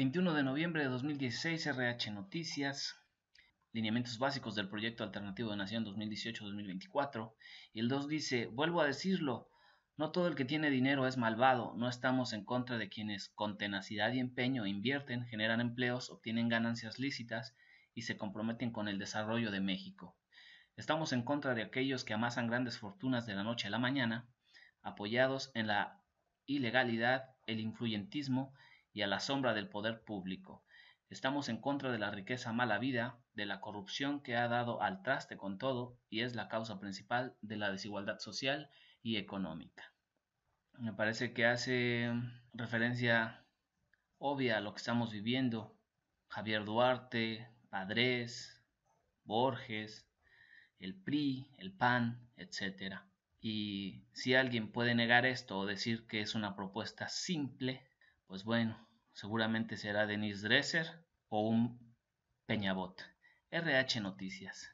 21 de noviembre de 2016, RH Noticias, lineamientos básicos del proyecto alternativo de Nación 2018-2024. Y el 2 dice, vuelvo a decirlo, no todo el que tiene dinero es malvado, no estamos en contra de quienes con tenacidad y empeño invierten, generan empleos, obtienen ganancias lícitas y se comprometen con el desarrollo de México. Estamos en contra de aquellos que amasan grandes fortunas de la noche a la mañana, apoyados en la ilegalidad, el influyentismo y a la sombra del poder público. Estamos en contra de la riqueza mala vida, de la corrupción que ha dado al traste con todo y es la causa principal de la desigualdad social y económica. Me parece que hace referencia obvia a lo que estamos viviendo. Javier Duarte, Padres, Borges, el PRI, el PAN, etc. Y si alguien puede negar esto o decir que es una propuesta simple, pues bueno, seguramente será Denise Dresser o un Peñabot. RH Noticias.